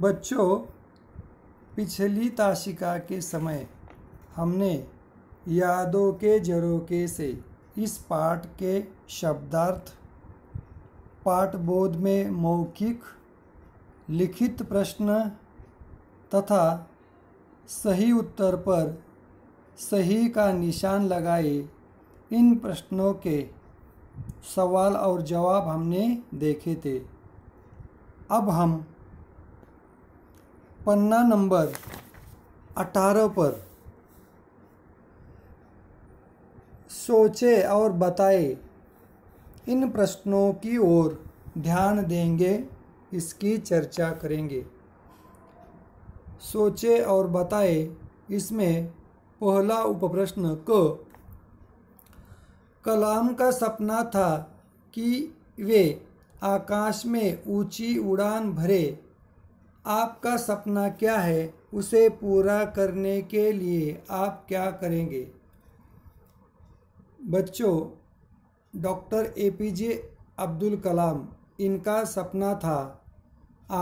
बच्चों पिछली ताशिका के समय हमने यादों के जरोके से इस पाठ के शब्दार्थ पाठबोध में मौखिक लिखित प्रश्न तथा सही उत्तर पर सही का निशान लगाए इन प्रश्नों के सवाल और जवाब हमने देखे थे अब हम पन्ना नंबर अठारह पर सोचे और बताए इन प्रश्नों की ओर ध्यान देंगे इसकी चर्चा करेंगे सोचे और बताए इसमें पहला उपप्रश्न क कलाम का सपना था कि वे आकाश में ऊंची उड़ान भरे आपका सपना क्या है उसे पूरा करने के लिए आप क्या करेंगे बच्चों doctor A P J Abdul Kalam इनका सपना था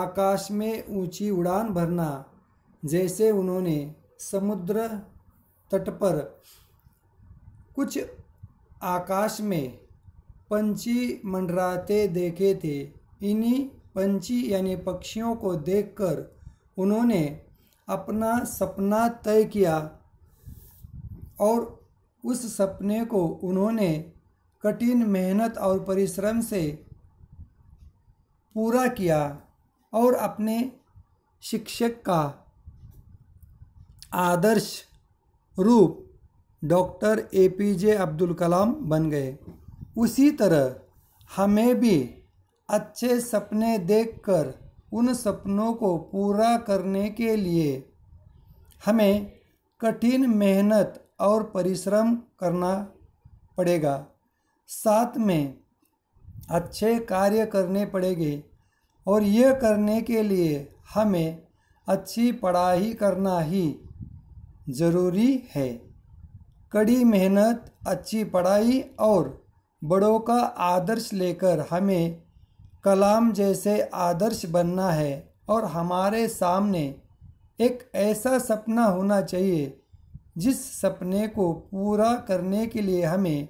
आकाश में ऊंची उड़ान भरना जैसे उन्होंने समुद्र तट पर कुछ आकाश में पंछी मंडराते देखे थे इन्हीं पंछी यानी पक्षियों को देखकर उन्होंने अपना सपना तय किया और उस सपने को उन्होंने कठिन मेहनत और परिश्रम से पूरा किया और अपने शिक्षक का आदर्श रूप doctor A P J Abdul Kalam बन गए उसी तरह हमें भी अच्छे सपने देखकर उन सपनों को पूरा करने के लिए हमें कठिन मेहनत और परिश्रम करना पड़ेगा साथ में अच्छे कार्य करने पड़ेंगे और यह करने के लिए हमें अच्छी पढ़ाई करना ही ज़रूरी है कड़ी मेहनत अच्छी पढ़ाई और बड़ों का आदर्श लेकर हमें कलाम जैसे आदर्श बनना है और हमारे सामने एक ऐसा सपना होना चाहिए जिस सपने को पूरा करने के लिए हमें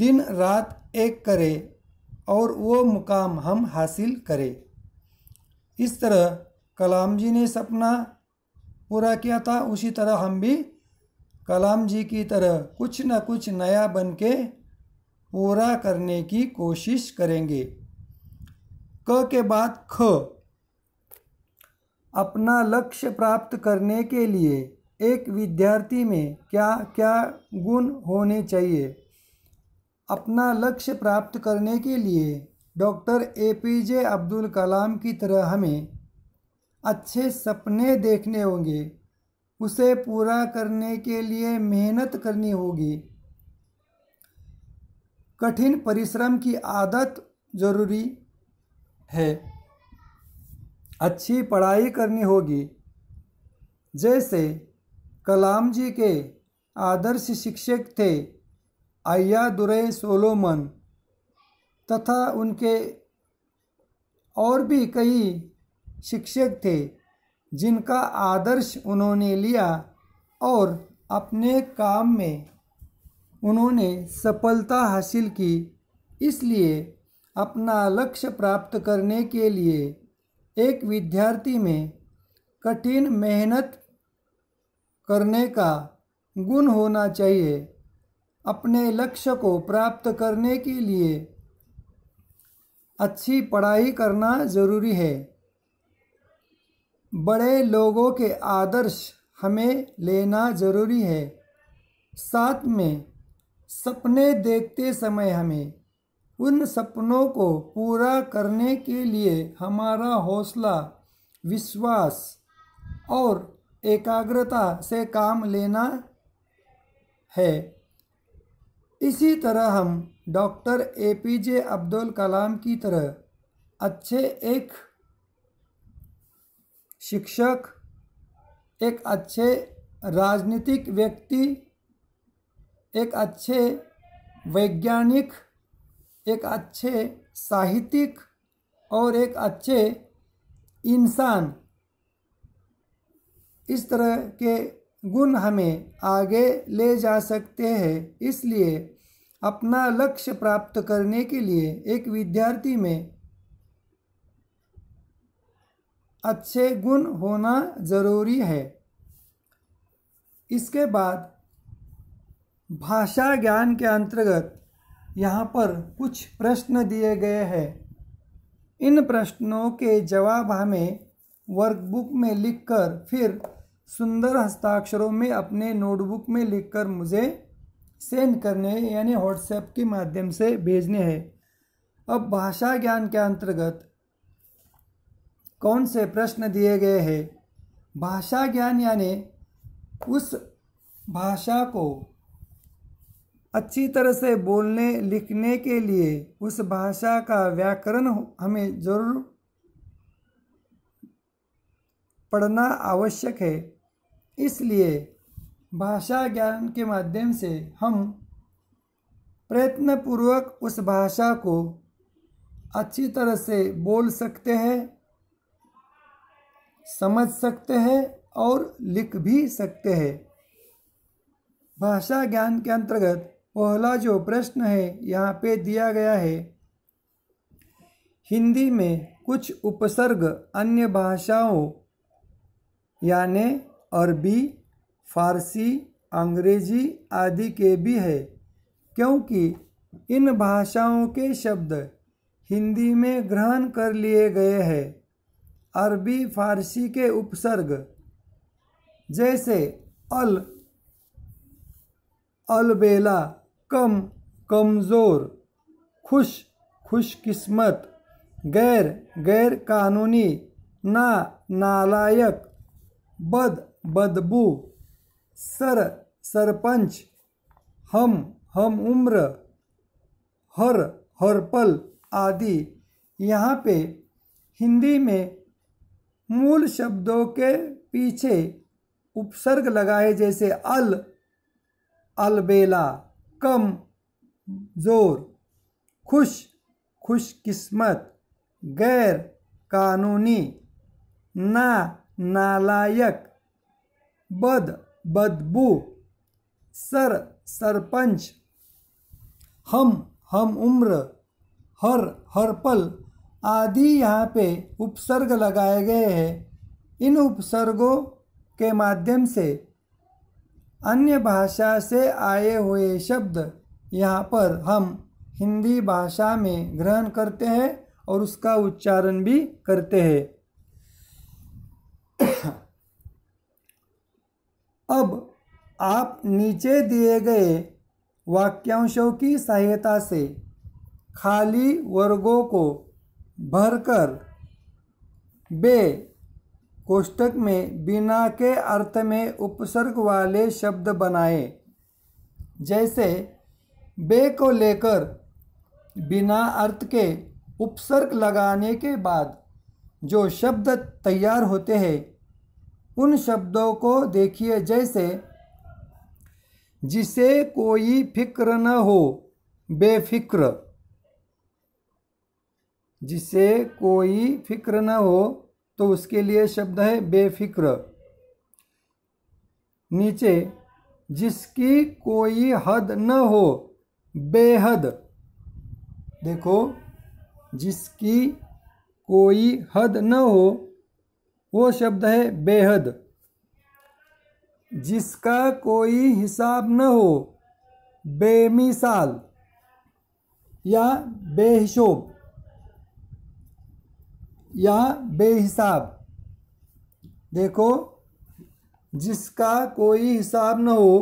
दिन रात एक करे और वो मुकाम हम हासिल करें इस तरह कलाम जी ने सपना पूरा किया था उसी तरह हम भी कलाम जी की तरह कुछ न कुछ नया बन के पूरा करने की कोशिश करेंगे क के बाद ख अपना लक्ष्य प्राप्त करने के लिए एक विद्यार्थी में क्या क्या गुण होने चाहिए अपना लक्ष्य प्राप्त करने के लिए doctor A P J Abdul Kalam की तरह हमें अच्छे सपने देखने होंगे उसे पूरा करने के लिए मेहनत करनी होगी कठिन परिश्रम की आदत जरूरी है अच्छी पढ़ाई करनी होगी जैसे कलाम जी के आदर्श शिक्षक थे दुरे सोलोमन तथा उनके और भी कई शिक्षक थे जिनका आदर्श उन्होंने लिया और अपने काम में उन्होंने सफलता हासिल की इसलिए अपना लक्ष्य प्राप्त करने के लिए एक विद्यार्थी में कठिन मेहनत करने का गुण होना चाहिए अपने लक्ष्य को प्राप्त करने के लिए अच्छी पढ़ाई करना ज़रूरी है बड़े लोगों के आदर्श हमें लेना ज़रूरी है साथ में सपने देखते समय हमें उन सपनों को पूरा करने के लिए हमारा हौसला विश्वास और एकाग्रता से काम लेना है इसी तरह हम doctor A P J Abdul Kalam की तरह अच्छे एक शिक्षक एक अच्छे राजनीतिक व्यक्ति एक अच्छे वैज्ञानिक एक अच्छे साहित्यिक और एक अच्छे इंसान इस तरह के गुण हमें आगे ले जा सकते हैं इसलिए अपना लक्ष्य प्राप्त करने के लिए एक विद्यार्थी में अच्छे गुण होना ज़रूरी है इसके बाद भाषा ज्ञान के अंतर्गत यहाँ पर कुछ प्रश्न दिए गए हैं इन प्रश्नों के जवाब हमें वर्कबुक में लिखकर फिर सुंदर हस्ताक्षरों में अपने नोटबुक में लिखकर मुझे सेंड करने यानी व्हाट्सएप के माध्यम से भेजने हैं अब भाषा ज्ञान के अंतर्गत कौन से प्रश्न दिए गए हैं भाषा ज्ञान यानी उस भाषा को अच्छी तरह से बोलने लिखने के लिए उस भाषा का व्याकरण हमें जरूर पढ़ना आवश्यक है इसलिए भाषा ज्ञान के माध्यम से हम प्रयत्नपूर्वक उस भाषा को अच्छी तरह से बोल सकते हैं समझ सकते हैं और लिख भी सकते हैं भाषा ज्ञान के अंतर्गत पहला जो प्रश्न है यहाँ पे दिया गया है हिंदी में कुछ उपसर्ग अन्य भाषाओं यानि अरबी फारसी अंग्रेजी आदि के भी है क्योंकि इन भाषाओं के शब्द हिंदी में ग्रहण कर लिए गए हैं अरबी फारसी के उपसर्ग जैसे अल अलबेला कम कमज़ोर खुश खुशकिस्मत गैर गैर कानूनी ना नालायक बद बदबू सर सरपंच हम हम उम्र हर हर पल आदि यहाँ पे हिंदी में मूल शब्दों के पीछे उपसर्ग लगाए जैसे अल अलबेला कम जोर खुश खुशकिस्मत गैर कानूनी ना नालायक बद बदबू सर सरपंच हम हम उम्र हर हर पल आदि यहाँ पे उपसर्ग लगाए गए हैं इन उपसर्गों के माध्यम से अन्य भाषा से आए हुए शब्द यहाँ पर हम हिंदी भाषा में ग्रहण करते हैं और उसका उच्चारण भी करते हैं अब आप नीचे दिए गए वाक्यांशों की सहायता से खाली वर्गों को भरकर बे कोष्टक में बिना के अर्थ में उपसर्ग वाले शब्द बनाए जैसे बे को लेकर बिना अर्थ के उपसर्ग लगाने के बाद जो शब्द तैयार होते हैं उन शब्दों को देखिए जैसे जिसे कोई फिक्र न हो बेफिक्र जिसे कोई फिक्र न हो तो उसके लिए शब्द है बेफिक्र नीचे जिसकी कोई हद न हो बेहद देखो जिसकी कोई हद न हो वो शब्द है बेहद जिसका कोई हिसाब न हो बेमिसाल या बेहिशोब यहाँ बेहिसाब देखो जिसका कोई हिसाब न हो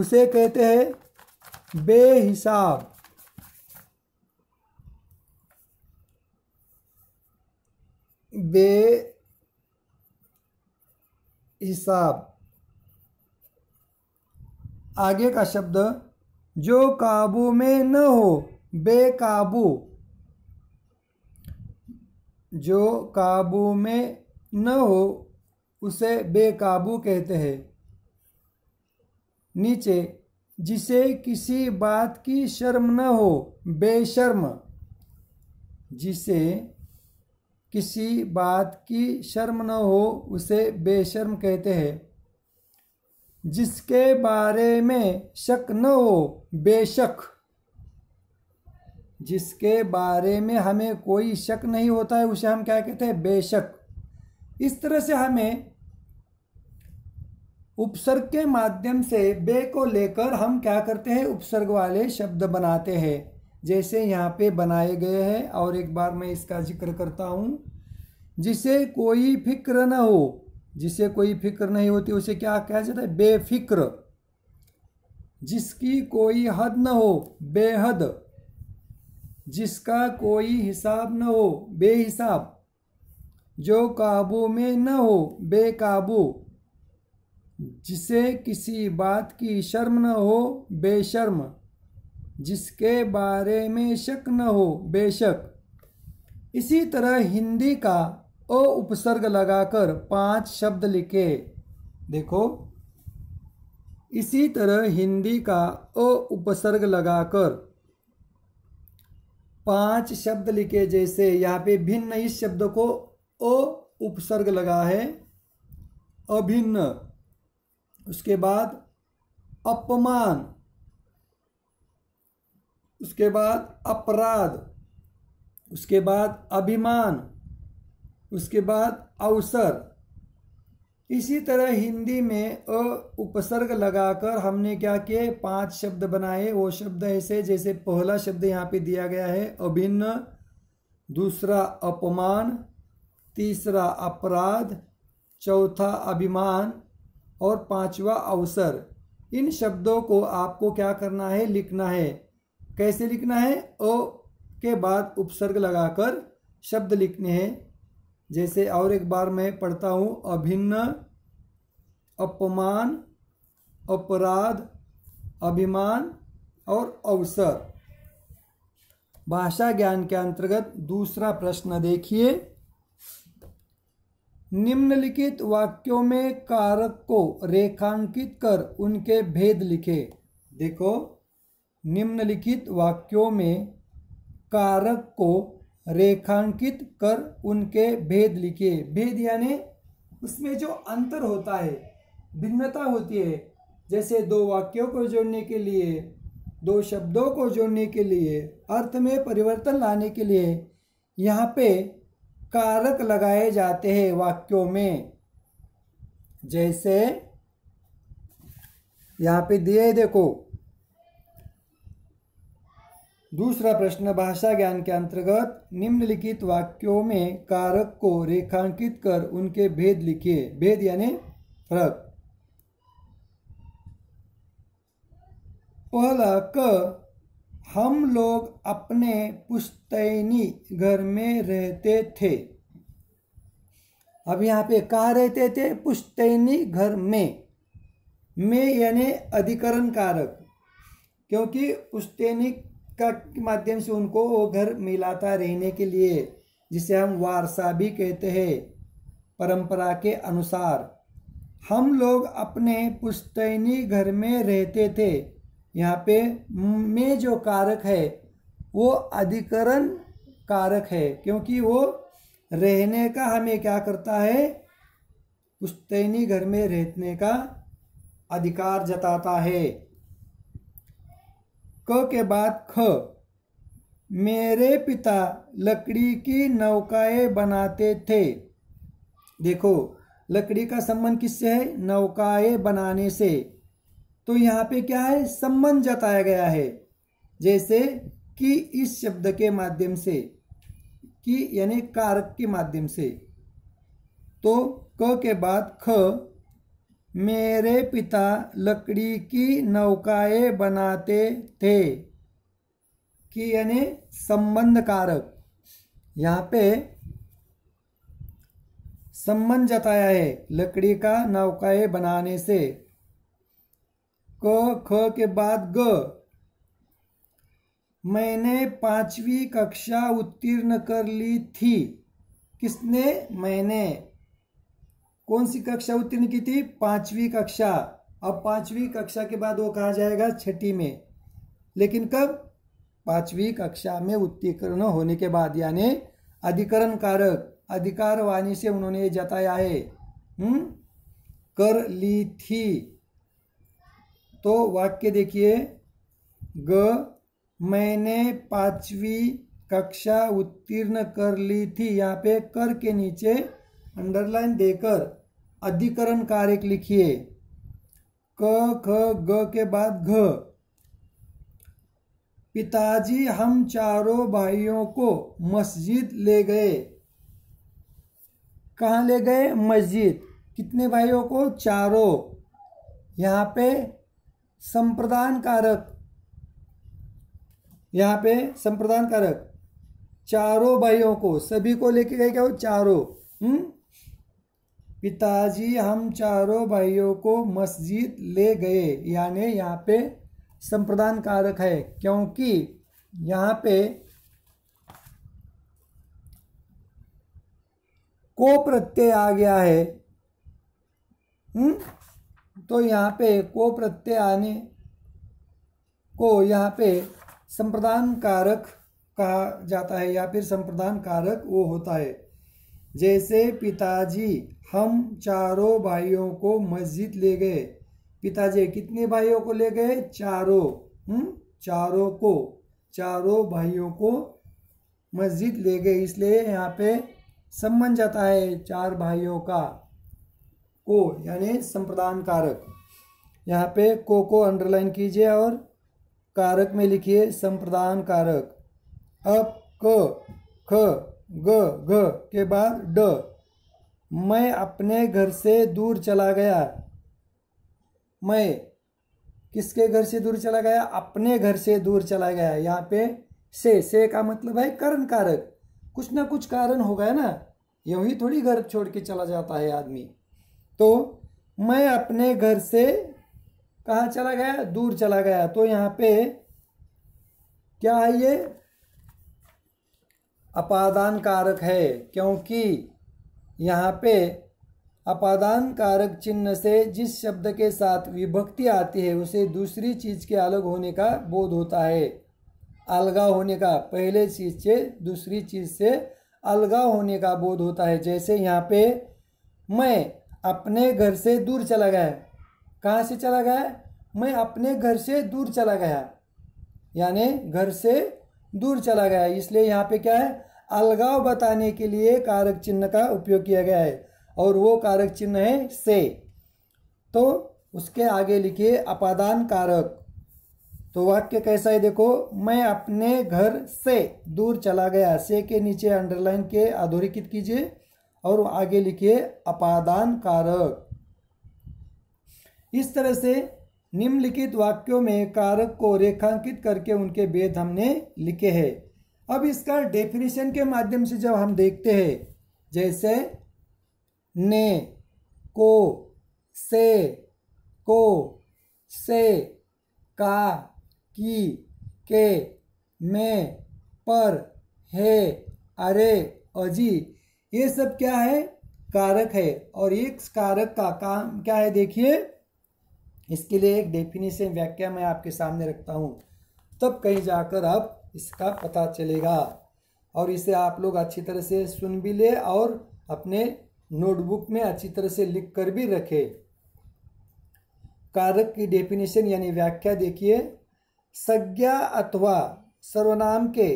उसे कहते हैं बेहिसाब बे हिसाब आगे का शब्द जो काबू में न हो बेकाबू जो काबू में न हो उसे बेकाबू कहते हैं नीचे जिसे किसी बात की शर्म न हो बेशर्म जिसे किसी बात की शर्म न हो उसे बेशर्म कहते हैं जिसके बारे में शक न हो बेशक जिसके बारे में हमें कोई शक नहीं होता है उसे हम क्या कहते हैं बेशक इस तरह से हमें उपसर्ग के माध्यम से बे को लेकर हम क्या करते हैं उपसर्ग वाले शब्द बनाते हैं जैसे यहाँ पे बनाए गए हैं और एक बार मैं इसका जिक्र करता हूँ जिसे कोई फिक्र न हो जिसे कोई फिक्र नहीं होती उसे क्या कहा जाता है बेफिक्र जिसकी कोई हद न हो बेहद जिसका कोई हिसाब न हो बेहिसाब जो काबू में न हो बेकाबू जिसे किसी बात की शर्म न हो बेशर्म जिसके बारे में शक न हो बेशक इसी तरह हिंदी का ओ उपसर्ग लगाकर पांच शब्द लिखे देखो इसी तरह हिंदी का ओ उपसर्ग लगाकर पांच शब्द लिखे जैसे यहाँ पे भिन्न इस शब्द को अ उपसर्ग लगा है अभिन्न उसके बाद अपमान उसके बाद अपराध उसके बाद अभिमान उसके बाद अवसर इसी तरह हिंदी में अ उपसर्ग लगाकर हमने क्या किए पांच शब्द बनाए वो शब्द ऐसे जैसे पहला शब्द यहाँ पे दिया गया है अभिन्न दूसरा अपमान तीसरा अपराध चौथा अभिमान और पांचवा अवसर इन शब्दों को आपको क्या करना है लिखना है कैसे लिखना है अ के बाद उपसर्ग लगाकर शब्द लिखने हैं जैसे और एक बार मैं पढ़ता हूँ अभिन्न अपमान अपराध अभिमान और अवसर भाषा ज्ञान के अंतर्गत दूसरा प्रश्न देखिए निम्नलिखित वाक्यों में कारक को रेखांकित कर उनके भेद लिखे देखो निम्नलिखित वाक्यों में कारक को रेखांकित कर उनके भेद लिखिए भेद यानी उसमें जो अंतर होता है भिन्नता होती है जैसे दो वाक्यों को जोड़ने के लिए दो शब्दों को जोड़ने के लिए अर्थ में परिवर्तन लाने के लिए यहाँ पे कारक लगाए जाते हैं वाक्यों में जैसे यहाँ पे दिए देखो दूसरा प्रश्न भाषा ज्ञान के अंतर्गत निम्नलिखित वाक्यों में कारक को रेखांकित कर उनके भेद लिखिए भेद यानी फर्क पहला क हम लोग अपने पुस्तैनी घर में रहते थे अब यहाँ पे कहा रहते थे पुस्तैनी घर में में यानी अधिकरण कारक क्योंकि पुस्तैनी का माध्यम से उनको वो घर मिलाता रहने के लिए जिसे हम वारसा भी कहते हैं परंपरा के अनुसार हम लोग अपने पुश्तैनी घर में रहते थे यहाँ पे में जो कारक है वो अधिकरण कारक है क्योंकि वो रहने का हमें क्या करता है पुश्तैनी घर में रहने का अधिकार जताता है क के बाद ख मेरे पिता लकड़ी की नौकाएं बनाते थे देखो लकड़ी का संबंध किससे है नौकाएं बनाने से तो यहाँ पे क्या है संबंध जताया गया है जैसे कि इस शब्द के माध्यम से कि यानी कारक के माध्यम से तो क के बाद ख मेरे पिता लकड़ी की नौकाएं बनाते थे कि यानी संबंध कारक यहाँ पे संबंध जताया है लकड़ी का नौकाएं बनाने से क ख के बाद ग मैंने पांचवी कक्षा उत्तीर्ण कर ली थी किसने मैंने कौन सी कक्षा उत्तीर्ण की थी पांचवी कक्षा अब पांचवी कक्षा के बाद वो कहा जाएगा छठी में लेकिन कब पांचवी कक्षा में उत्तीर्ण होने के बाद यानी अधिकरण कारक अधिकार वाणी से उन्होंने ये जताया है हुँ? हम्म? कर ली थी तो वाक्य देखिए ग मैंने पांचवी कक्षा उत्तीर्ण कर ली थी यहाँ पे कर के नीचे अंडरलाइन देकर अधिकरण कारक लिखिए क ख ग के बाद घ पिताजी हम चारों भाइयों को मस्जिद ले गए कहाँ ले गए मस्जिद कितने भाइयों को चारों यहाँ पे संप्रदान कारक यहाँ पे संप्रदान कारक चारों भाइयों को सभी को लेके गए क्या हो चारों हम्म पिताजी हम चारों भाइयों को मस्जिद ले गए यानी यहाँ पे संप्रदान कारक है क्योंकि यहाँ पे को प्रत्यय आ गया है हुँ? हम्म? तो यहाँ पे को प्रत्यय आने को यहाँ पे संप्रदान कारक कहा जाता है या फिर संप्रदान कारक वो होता है जैसे पिताजी हम चारों भाइयों को मस्जिद ले गए पिताजी कितने भाइयों को ले गए चारों हम हम्म? चारों को चारों भाइयों को मस्जिद ले गए इसलिए यहाँ पे संबंध जाता है चार भाइयों का को यानी संप्रदान कारक यहाँ पे को को अंडरलाइन कीजिए और कारक में लिखिए संप्रदान कारक अब क ख ग ग के बाद ड मैं अपने घर से दूर चला गया मैं किसके घर से दूर चला गया अपने घर से दूर चला गया यहाँ पे से से का मतलब है कारण कारक कुछ ना कुछ कारण हो गया ना यू ही थोड़ी घर छोड़ के चला जाता है आदमी तो मैं अपने घर से कहाँ चला गया दूर चला गया तो यहाँ पे क्या है ये अपादान कारक है क्योंकि यहाँ पे अपादान कारक चिन्ह से जिस शब्द के साथ विभक्ति आती है उसे दूसरी चीज़ के अलग होने का बोध होता है अलगा होने का पहले चीज़ से दूसरी चीज़ से अलगा होने का बोध होता है जैसे यहाँ पे मैं अपने घर से दूर चला गया कहाँ से चला गया मैं अपने घर से दूर चला गया यानी घर से दूर चला गया है इसलिए यहाँ पे क्या है अलगाव बताने के लिए कारक चिन्ह का उपयोग किया गया है और वो कारक चिन्ह है से तो उसके आगे लिखिए अपादान कारक तो वाक्य कैसा है देखो मैं अपने घर से दूर चला गया से के नीचे अंडरलाइन के अधोरेखित कीजिए और आगे लिखिए अपादान कारक इस तरह से निम्नलिखित वाक्यों में कारक को रेखांकित करके उनके भेद हमने लिखे हैं अब इसका डेफिनेशन के माध्यम से जब हम देखते हैं जैसे ने को से को से का की के में पर है अरे अजी ये सब क्या है कारक है और एक कारक का काम क्या है देखिए इसके लिए एक डेफिनेशन व्याख्या मैं आपके सामने रखता हूँ तब कहीं जाकर आप इसका पता चलेगा और इसे आप लोग अच्छी तरह से सुन भी ले और अपने नोटबुक में अच्छी तरह से लिख कर भी रखें कारक की डेफिनेशन यानी व्याख्या देखिए संज्ञा अथवा सर्वनाम के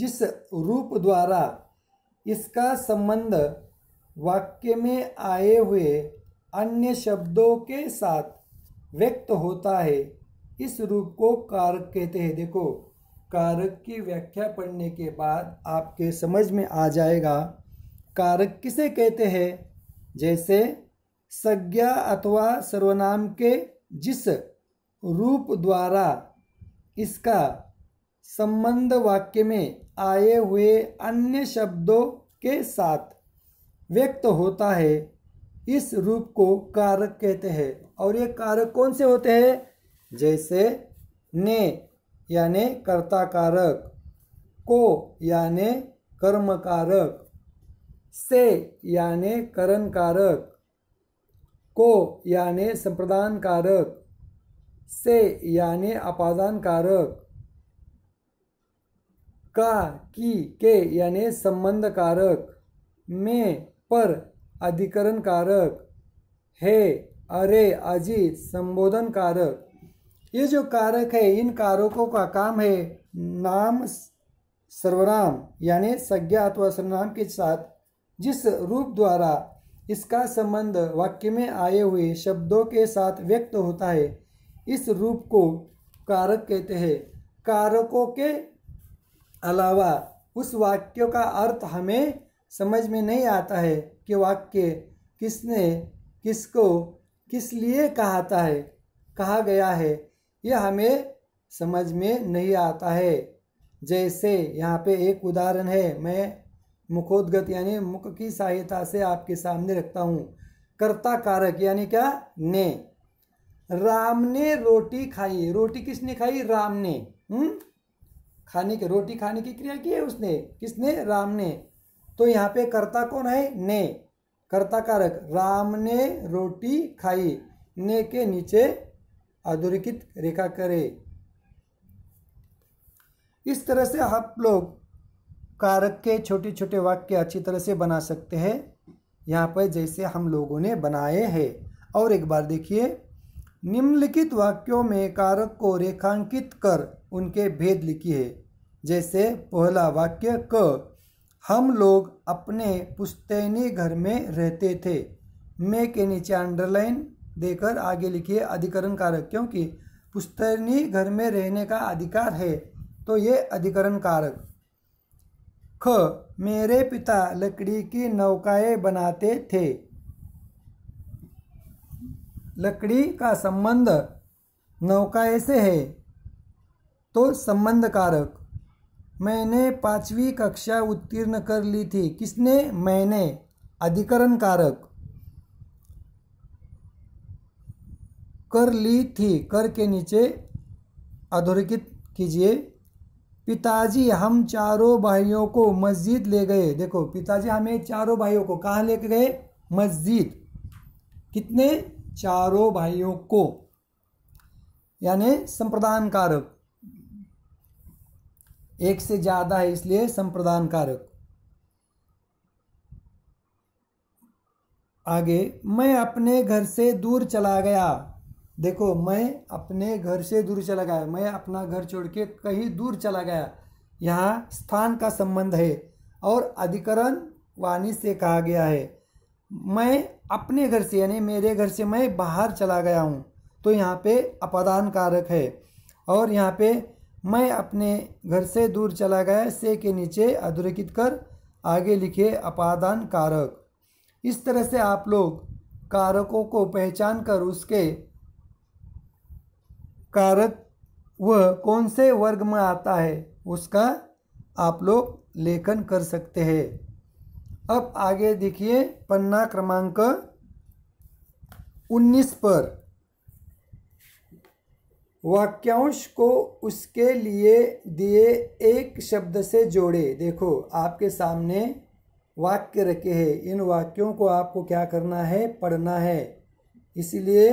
जिस रूप द्वारा इसका संबंध वाक्य में आए हुए अन्य शब्दों के साथ व्यक्त होता है इस रूप को कारक कहते हैं देखो कारक की व्याख्या पढ़ने के बाद आपके समझ में आ जाएगा कारक किसे कहते हैं जैसे संज्ञा अथवा सर्वनाम के जिस रूप द्वारा इसका संबंध वाक्य में आए हुए अन्य शब्दों के साथ व्यक्त होता है इस रूप को कारक कहते हैं और ये कारक कौन से होते हैं जैसे ने यानी कर्ता कारक को यानि कर्म कारक से यानि करण कारक को यानि संप्रदान कारक से यानि अपादान कारक का की के यानि संबंध कारक में पर अधिकरण कारक है अरे अजीत संबोधन कारक ये जो कारक है इन कारकों का काम है नाम सर्वनाम यानी संज्ञा अथवा सर्वनाम के साथ जिस रूप द्वारा इसका संबंध वाक्य में आए हुए शब्दों के साथ व्यक्त होता है इस रूप को कारक कहते हैं कारकों के अलावा उस वाक्य का अर्थ हमें समझ में नहीं आता है कि वाक्य किसने किसको किस लिए कहाता है कहा गया है यह हमें समझ में नहीं आता है जैसे यहाँ पे एक उदाहरण है मैं मुखोदगत यानी मुख की सहायता से आपके सामने रखता हूँ कर्ता कारक यानी क्या ने राम ने रोटी खाई रोटी किसने खाई राम ने हुँ? हम्म? खाने की रोटी खाने की क्रिया की है उसने किसने राम ने तो यहाँ पे कर्ता कौन है ने कर्ता कारक राम ने रोटी खाई ने के नीचे अधोरेखित रेखा करे इस तरह से आप लोग कारक के छोटे छोटे वाक्य अच्छी तरह से बना सकते हैं यहाँ पर जैसे हम लोगों ने बनाए हैं और एक बार देखिए निम्नलिखित वाक्यों में कारक को रेखांकित कर उनके भेद लिखिए जैसे पहला वाक्य क हम लोग अपने पुश्तैनी घर में रहते थे मे के नीचे अंडरलाइन देकर आगे लिखिए अधिकरण कारक क्योंकि पुश्तैनी घर में रहने का अधिकार है तो ये अधिकरण कारक ख मेरे पिता लकड़ी की नौकाएं बनाते थे लकड़ी का संबंध नौकाएं से है तो संबंध कारक मैंने पाँचवीं कक्षा उत्तीर्ण कर ली थी किसने मैंने अधिकरण कारक कर ली थी कर के नीचे अधोरेखित कीजिए पिताजी हम चारों भाइयों को मस्जिद ले गए देखो पिताजी हमें चारों भाइयों को कहाँ ले गए मस्जिद कितने चारों भाइयों को यानी संप्रदान कारक एक से ज़्यादा है इसलिए संप्रदान कारक आगे मैं अपने घर से दूर चला गया देखो मैं अपने घर से दूर चला गया मैं अपना घर छोड़ के कहीं दूर चला गया यहाँ स्थान का संबंध है और अधिकरण वाणी से कहा गया है मैं अपने घर से यानी मेरे घर से मैं बाहर चला गया हूँ तो यहाँ पे अपदान कारक है और यहाँ पे मैं अपने घर से दूर चला गया से के नीचे अधोरेखित कर आगे लिखे अपादान कारक इस तरह से आप लोग कारकों को पहचान कर उसके कारक वह कौन से वर्ग में आता है उसका आप लोग लेखन कर सकते हैं अब आगे देखिए पन्ना क्रमांक 19 पर वाक्यांश को उसके लिए दिए एक शब्द से जोड़े देखो आपके सामने वाक्य रखे हैं इन वाक्यों को आपको क्या करना है पढ़ना है इसलिए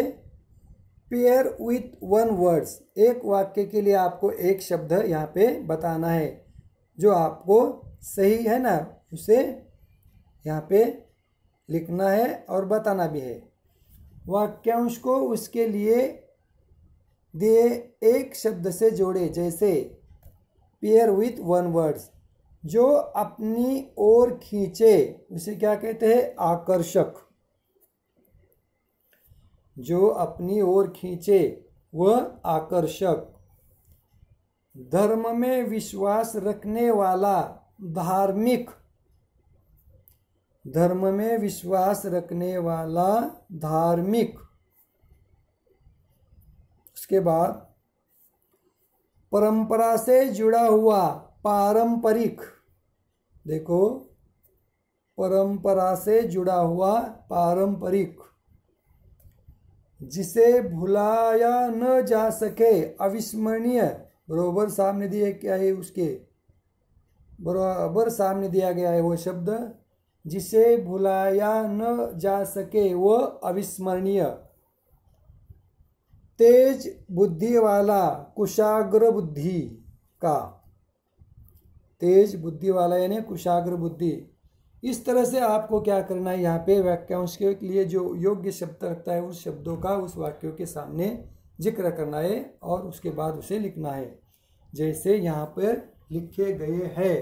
पेयर विथ वन वर्ड्स एक वाक्य के लिए आपको एक शब्द यहाँ पे बताना है जो आपको सही है ना उसे यहाँ पे लिखना है और बताना भी है वाक्यांश को उसके लिए दिए एक शब्द से जोड़े जैसे पेयर विथ वन वर्ड्स जो अपनी ओर खींचे उसे क्या कहते हैं आकर्षक जो अपनी ओर खींचे वह आकर्षक धर्म में विश्वास रखने वाला धार्मिक धर्म में विश्वास रखने वाला धार्मिक इसके बाद परंपरा से जुड़ा हुआ पारंपरिक देखो परंपरा से जुड़ा हुआ पारंपरिक जिसे भुलाया न जा सके अविस्मरणीय बरोबर सामने दिए क्या है उसके बराबर सामने दिया गया है वो शब्द जिसे भुलाया न जा सके वह अविस्मरणीय तेज बुद्धि वाला कुशाग्र बुद्धि का तेज बुद्धि वाला यानी कुशाग्र बुद्धि इस तरह से आपको क्या करना है यहाँ पे वाक्यांश के लिए जो योग्य शब्द रखता है उस शब्दों का उस वाक्यों के सामने जिक्र करना है और उसके बाद उसे लिखना है जैसे यहाँ पर लिखे गए हैं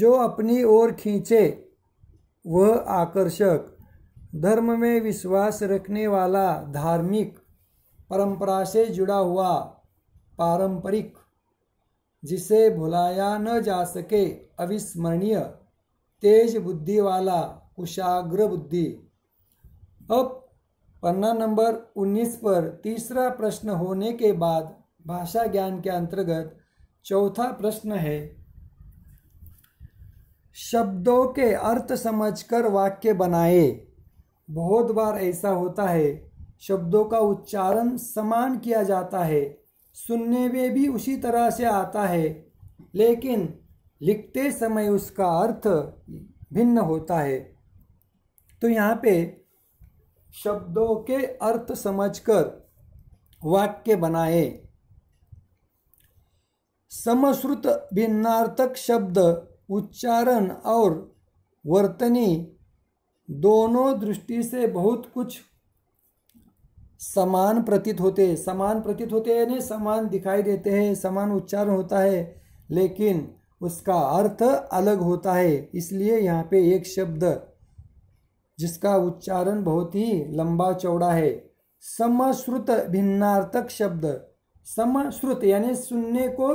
जो अपनी ओर खींचे वह आकर्षक धर्म में विश्वास रखने वाला धार्मिक परंपरा से जुड़ा हुआ पारंपरिक जिसे भुलाया न जा सके अविस्मरणीय तेज बुद्धि वाला कुशाग्र बुद्धि अब पन्ना नंबर 19 पर तीसरा प्रश्न होने के बाद भाषा ज्ञान के अंतर्गत चौथा प्रश्न है शब्दों के अर्थ समझकर वाक्य बनाए बहुत बार ऐसा होता है शब्दों का उच्चारण समान किया जाता है सुनने में भी उसी तरह से आता है लेकिन लिखते समय उसका अर्थ भिन्न होता है तो यहाँ पे शब्दों के अर्थ समझकर वाक्य बनाए समश्रुत भिन्नार्थक शब्द उच्चारण और वर्तनी दोनों दृष्टि से बहुत कुछ समान प्रतीत होते हैं समान प्रतीत होते हैं यानी समान दिखाई देते हैं समान उच्चारण होता है लेकिन उसका अर्थ अलग होता है इसलिए यहाँ पे एक शब्द जिसका उच्चारण बहुत ही लंबा चौड़ा है समश्रुत भिन्नार्थक शब्द समश्रुत यानी सुनने को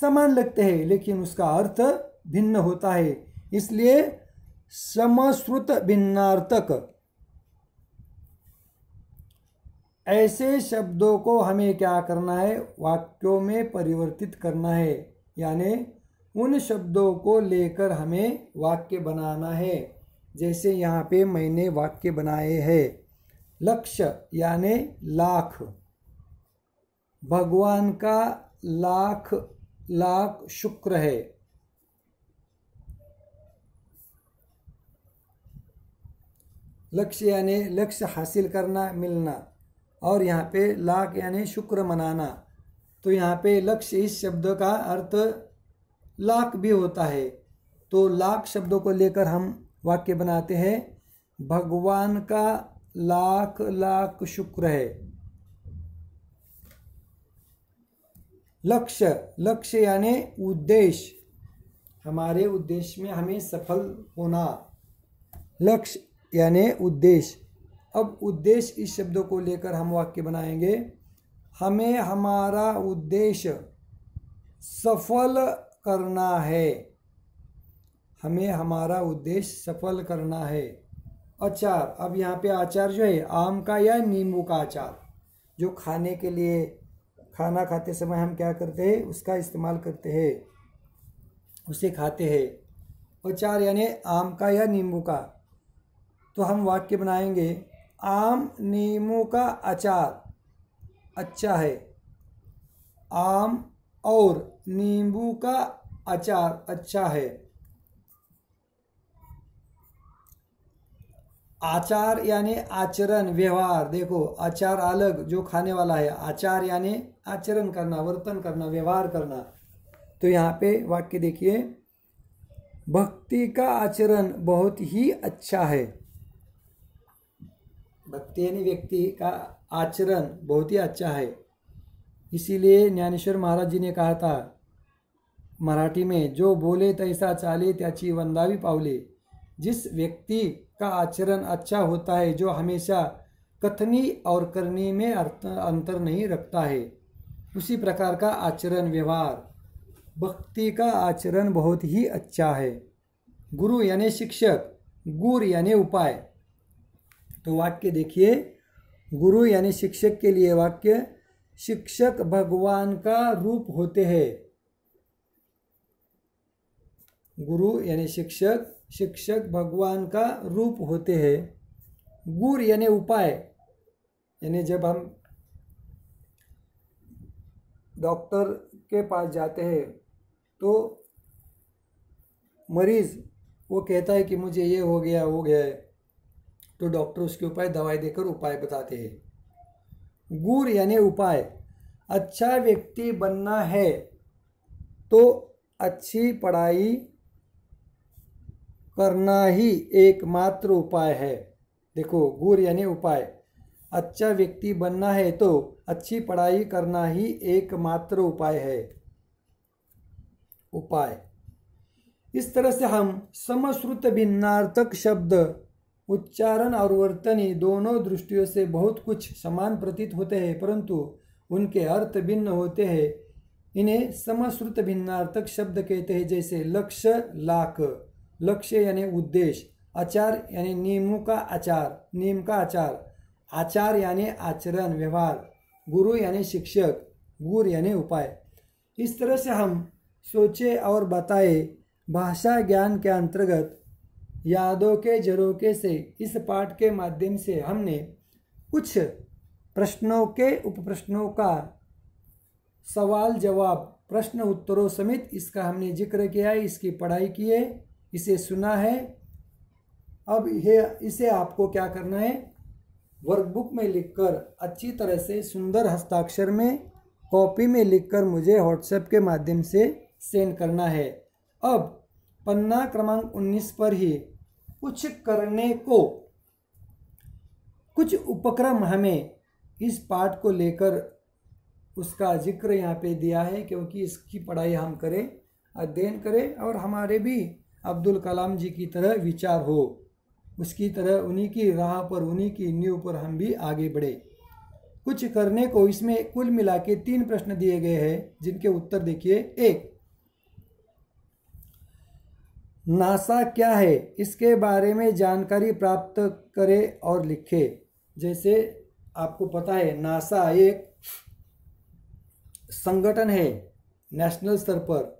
समान लगते हैं लेकिन उसका अर्थ भिन्न होता है इसलिए समश्रुत भिन्नार्थक ऐसे शब्दों को हमें क्या करना है वाक्यों में परिवर्तित करना है यानी उन शब्दों को लेकर हमें वाक्य बनाना है जैसे यहाँ पे मैंने वाक्य बनाए हैं लक्ष्य यानि लाख भगवान का लाख लाख शुक्र है लक्ष्य यानी लक्ष्य हासिल करना मिलना और यहाँ पे लाख यानी शुक्र मनाना तो यहाँ पे लक्ष्य इस शब्द का अर्थ लाख भी होता है तो लाख शब्दों को लेकर हम वाक्य बनाते हैं भगवान का लाख लाख शुक्र है लक्ष्य लक्ष्य यानि उद्देश्य हमारे उद्देश्य में हमें सफल होना लक्ष्य यानि उद्देश्य अब उद्देश्य इस शब्द को लेकर हम वाक्य बनाएंगे हमें हमारा उद्देश्य सफल करना है हमें हमारा उद्देश्य सफल करना है अचार अब यहाँ पे आचार जो है आम का या नींबू का अचार जो खाने के लिए खाना खाते समय हम क्या करते हैं उसका इस्तेमाल करते हैं उसे खाते हैं अचार यानी आम का या नींबू का तो हम वाक्य बनाएंगे आम नींबू का अचार अच्छा है आम और नींबू का अचार अच्छा है आचार यानी आचरण व्यवहार देखो आचार अलग जो खाने वाला है आचार यानी आचरण करना वर्तन करना व्यवहार करना तो यहाँ पे वाक्य देखिए भक्ति का आचरण बहुत ही अच्छा है भक्ति यानी व्यक्ति का आचरण बहुत ही अच्छा है इसीलिए ज्ञानेश्वर महाराज जी ने कहा था मराठी में जो बोले तैसा चाले त्याची वंदावी पावले जिस व्यक्ति का आचरण अच्छा होता है जो हमेशा कथनी और करनी में अर्थ अंतर नहीं रखता है उसी प्रकार का आचरण व्यवहार भक्ति का आचरण बहुत ही अच्छा है गुरु यानी शिक्षक गुर यानी उपाय तो वाक्य देखिए गुरु यानी शिक्षक के लिए वाक्य शिक्षक भगवान का रूप होते हैं गुरु यानी शिक्षक शिक्षक भगवान का रूप होते हैं गुर यानी उपाय यानी जब हम डॉक्टर के पास जाते हैं तो मरीज़ वो कहता है कि मुझे ये हो गया हो गया है तो डॉक्टर उसके उपाय दवाई देकर उपाय बताते हैं गुर यानी उपाय अच्छा व्यक्ति बनना है तो अच्छी पढ़ाई करना ही एकमात्र उपाय है देखो गुर यानी उपाय अच्छा व्यक्ति बनना है तो अच्छी पढ़ाई करना ही एकमात्र उपाय है उपाय इस तरह से हम समश्रुत भिन्नार्थक शब्द उच्चारण और वर्तन ही दोनों दृष्टियों से बहुत कुछ समान प्रतीत होते हैं परंतु उनके अर्थ भिन्न होते हैं इन्हें समश्रुत भिन्नार्थक शब्द कहते हैं जैसे लक्ष्य लाख लक्ष्य यानी उद्देश्य आचार यानी नियमों का आचार नियम का आचार आचार यानी आचरण व्यवहार गुरु यानी शिक्षक गुर यानी उपाय इस तरह से हम सोचे और बताए भाषा ज्ञान के अंतर्गत यादों के जरोके से इस पाठ के माध्यम से हमने कुछ प्रश्नों के उप प्रश्नों का सवाल जवाब प्रश्न उत्तरों समेत इसका हमने जिक्र किया है इसकी पढ़ाई की है इसे सुना है अब यह इसे आपको क्या करना है वर्कबुक में लिखकर अच्छी तरह से सुंदर हस्ताक्षर में कॉपी में लिखकर मुझे व्हाट्सएप के माध्यम से सेंड करना है अब पन्ना क्रमांक 19 पर ही कुछ करने को कुछ उपक्रम हमें इस पाठ को लेकर उसका जिक्र यहाँ पे दिया है क्योंकि इसकी पढ़ाई हम करें अध्ययन करें और हमारे भी अब्दुल कलाम जी की तरह विचार हो उसकी तरह उन्हीं की राह पर उन्हीं की नींव पर हम भी आगे बढ़े कुछ करने को इसमें कुल मिला के तीन प्रश्न दिए गए हैं जिनके उत्तर देखिए एक नासा क्या है इसके बारे में जानकारी प्राप्त करें और लिखें जैसे आपको पता है नासा एक संगठन है नेशनल स्तर पर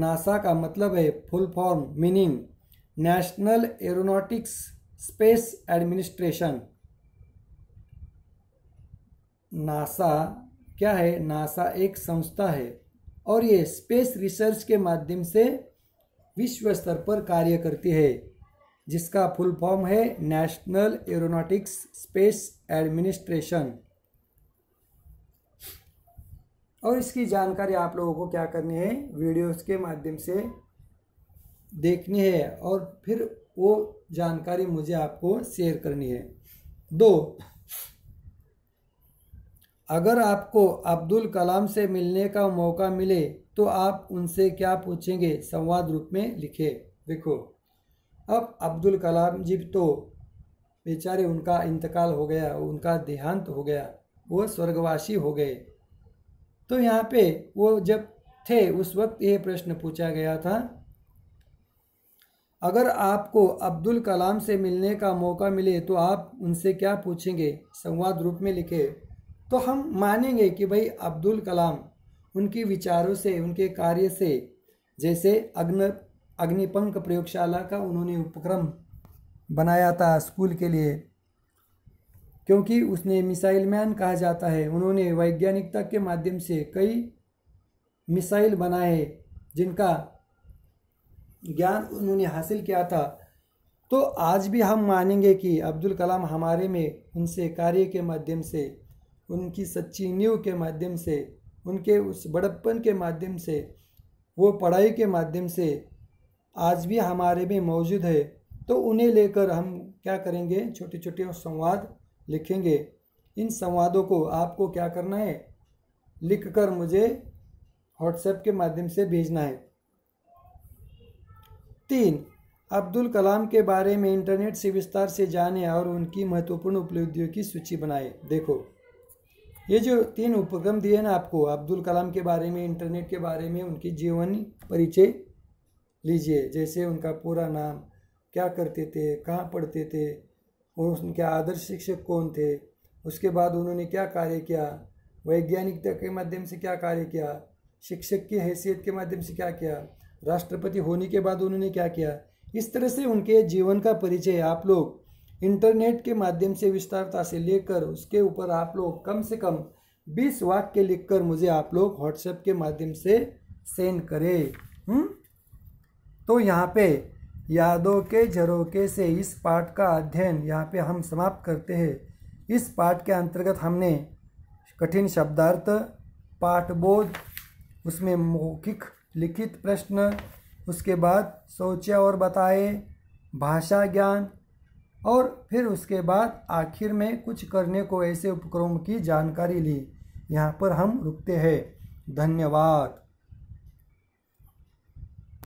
नासा का मतलब है full form meaning national aeronautics space administration NASA क्या है नासा एक संस्था है और ये स्पेस रिसर्च के माध्यम से विश्व स्तर पर कार्य करती है जिसका फुल फॉर्म है नेशनल एरोनॉटिक्स स्पेस एडमिनिस्ट्रेशन और इसकी जानकारी आप लोगों को क्या करनी है वीडियोस के माध्यम से देखनी है और फिर वो जानकारी मुझे आपको शेयर करनी है दो अगर आपको अब्दुल कलाम से मिलने का मौका मिले तो आप उनसे क्या पूछेंगे संवाद रूप में लिखे देखो अब अब्दुल कलाम जी तो बेचारे उनका इंतकाल हो गया उनका देहांत हो गया वो स्वर्गवासी हो गए तो यहाँ पे वो जब थे उस वक्त ये प्रश्न पूछा गया था अगर आपको अब्दुल कलाम से मिलने का मौका मिले तो आप उनसे क्या पूछेंगे संवाद रूप में लिखे तो हम मानेंगे कि भाई अब्दुल कलाम उनके विचारों से उनके कार्य से जैसे अग्न अग्निपंख प्रयोगशाला का उन्होंने उपक्रम बनाया था स्कूल के लिए क्योंकि उसने मिसाइल मैन कहा जाता है उन्होंने वैज्ञानिकता के माध्यम से कई मिसाइल बनाए जिनका ज्ञान उन्होंने हासिल किया था तो आज भी हम मानेंगे कि अब्दुल कलाम हमारे में उनसे कार्य के माध्यम से उनकी सच्ची नींव के माध्यम से उनके उस बड़प्पन के माध्यम से वो पढ़ाई के माध्यम से आज भी हमारे में मौजूद है तो उन्हें लेकर हम क्या करेंगे छोटे छोटे संवाद लिखेंगे इन संवादों को आपको क्या करना है लिख कर मुझे व्हाट्सएप के माध्यम से भेजना है तीन अब्दुल कलाम के बारे में इंटरनेट से विस्तार से जानें और उनकी महत्वपूर्ण उपलब्धियों की सूची बनाएं देखो ये जो तीन उपक्रम दिए ना आपको अब्दुल कलाम के बारे में इंटरनेट के बारे में उनकी जीवन परिचय लीजिए जैसे उनका पूरा नाम क्या करते थे कहाँ पढ़ते थे और उनके आदर्श शिक्षक कौन थे उसके बाद उन्होंने क्या कार्य किया वैज्ञानिकता के माध्यम से क्या कार्य किया शिक्षक की हैसियत के माध्यम से क्या किया राष्ट्रपति होने के बाद उन्होंने क्या किया इस तरह से उनके जीवन का परिचय आप लोग इंटरनेट के माध्यम से विस्तारता से लेकर उसके ऊपर आप लोग कम से कम बीस वाक्य लिखकर मुझे आप लोग व्हाट्सएप के माध्यम से सेंड करें हुँ? हम्म? तो यहाँ पे यादों के झरोके से इस पाठ का अध्ययन यहाँ पे हम समाप्त करते हैं इस पाठ के अंतर्गत हमने कठिन शब्दार्थ पाठबोध उसमें मौखिक लिखित प्रश्न उसके बाद सोचे और बताए भाषा ज्ञान और फिर उसके बाद आखिर में कुछ करने को ऐसे उपक्रम की जानकारी ली यहाँ पर हम रुकते हैं धन्यवाद